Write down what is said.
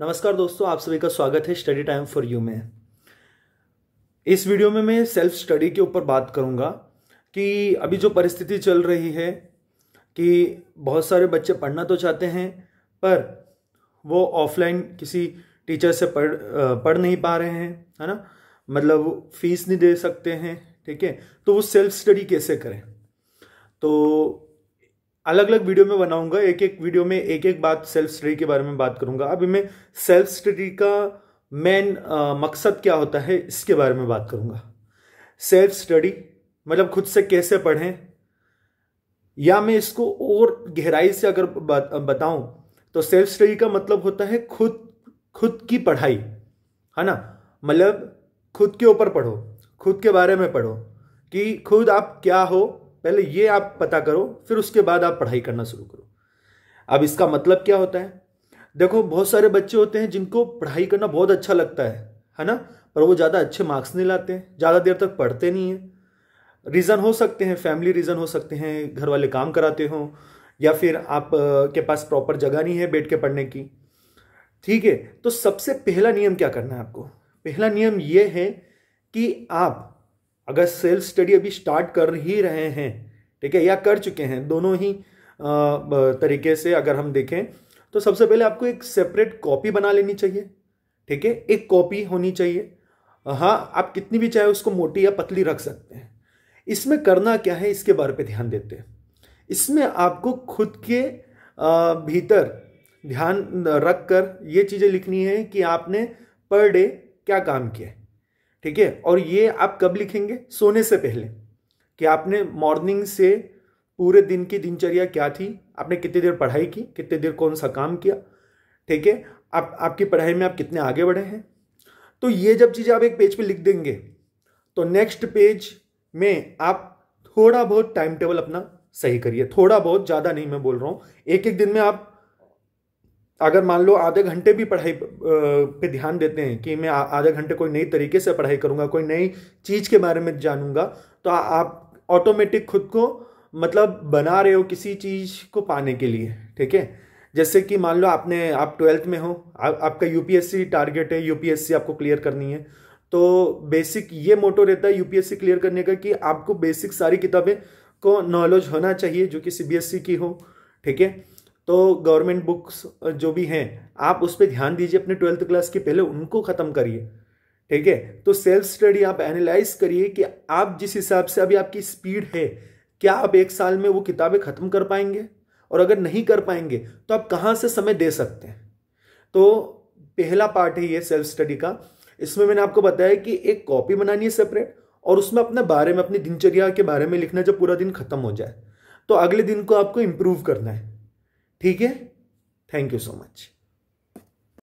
नमस्कार दोस्तों आप सभी का स्वागत है स्टडी टाइम फॉर यू में इस वीडियो में मैं सेल्फ स्टडी के ऊपर बात करूंगा कि अभी जो परिस्थिति चल रही है कि बहुत सारे बच्चे पढ़ना तो चाहते हैं पर वो ऑफलाइन किसी टीचर से पढ़ पढ़ नहीं पा रहे हैं है ना मतलब फीस नहीं दे सकते हैं ठीक है तो वो सेल्फ स्टडी कैसे करें तो अलग अलग वीडियो में बनाऊंगा एक एक वीडियो में एक एक बात सेल्फ स्टडी के बारे में बात करूंगा अभी मैं सेल्फ स्टडी का मेन मकसद क्या होता है इसके बारे में बात करूंगा सेल्फ स्टडी मतलब खुद से कैसे पढ़ें या मैं इसको और गहराई से अगर बताऊं तो सेल्फ स्टडी का मतलब होता है खुद खुद की पढ़ाई है ना मतलब खुद के ऊपर पढ़ो खुद के बारे में पढ़ो कि खुद आप क्या हो पहले ये आप पता करो फिर उसके बाद आप पढ़ाई करना शुरू करो अब इसका मतलब क्या होता है देखो बहुत सारे बच्चे होते हैं जिनको पढ़ाई करना बहुत अच्छा लगता है है ना पर वो ज़्यादा अच्छे मार्क्स नहीं लाते हैं ज़्यादा देर तक पढ़ते नहीं हैं रीज़न हो सकते हैं फैमिली रीज़न हो सकते हैं घर वाले काम कराते हों या फिर आप के पास प्रॉपर जगह नहीं है बैठ के पढ़ने की ठीक है तो सबसे पहला नियम क्या करना है आपको पहला नियम ये है कि आप अगर सेल्फ स्टडी अभी स्टार्ट कर ही रहे हैं ठीक है या कर चुके हैं दोनों ही तरीके से अगर हम देखें तो सबसे पहले आपको एक सेपरेट कॉपी बना लेनी चाहिए ठीक है एक कॉपी होनी चाहिए हाँ आप कितनी भी चाहे उसको मोटी या पतली रख सकते हैं इसमें करना क्या है इसके बारे पे ध्यान देते हैं इसमें आपको खुद के भीतर ध्यान रख कर ये चीज़ें लिखनी है कि आपने पर डे क्या काम किया है ठीक है और ये आप कब लिखेंगे सोने से पहले कि आपने मॉर्निंग से पूरे दिन की दिनचर्या क्या थी आपने कितनी देर पढ़ाई की कितनी देर कौन सा काम किया ठीक है आप आपकी पढ़ाई में आप कितने आगे बढ़े हैं तो ये जब चीज़ें आप एक पेज पे लिख देंगे तो नेक्स्ट पेज में आप थोड़ा बहुत टाइम टेबल अपना सही करिए थोड़ा बहुत ज़्यादा नहीं मैं बोल रहा हूँ एक एक दिन में आप अगर मान लो आधे घंटे भी पढ़ाई पे ध्यान देते हैं कि मैं आधे घंटे कोई नई तरीके से पढ़ाई करूँगा कोई नई चीज़ के बारे में जानूंगा तो आ, आप ऑटोमेटिक खुद को मतलब बना रहे हो किसी चीज़ को पाने के लिए ठीक है जैसे कि मान लो आपने आप ट्वेल्थ में हो आ, आपका यूपीएससी टारगेट है यूपीएससी आपको क्लियर करनी है तो बेसिक ये मोटो रहता है यूपीएससी क्लियर करने का कि आपको बेसिक सारी किताबें को नॉलेज होना चाहिए जो कि सीबीएसई e की हो ठीक है तो गवर्नमेंट बुक्स जो भी हैं आप उस पर ध्यान दीजिए अपने ट्वेल्थ क्लास के पहले उनको ख़त्म करिए ठीक है तो सेल्फ स्टडी आप एनालाइज करिए कि आप जिस हिसाब से अभी आपकी स्पीड है क्या आप एक साल में वो किताबें ख़त्म कर पाएंगे और अगर नहीं कर पाएंगे तो आप कहाँ से समय दे सकते हैं तो पहला पार्ट है ये सेल्फ स्टडी का इसमें मैंने आपको बताया कि एक कॉपी बनानी है सेपरेट और उसमें अपने बारे में अपनी दिनचर्या के बारे में लिखना जब पूरा दिन खत्म हो जाए तो अगले दिन को आपको इम्प्रूव करना है ठीक है थैंक यू सो मच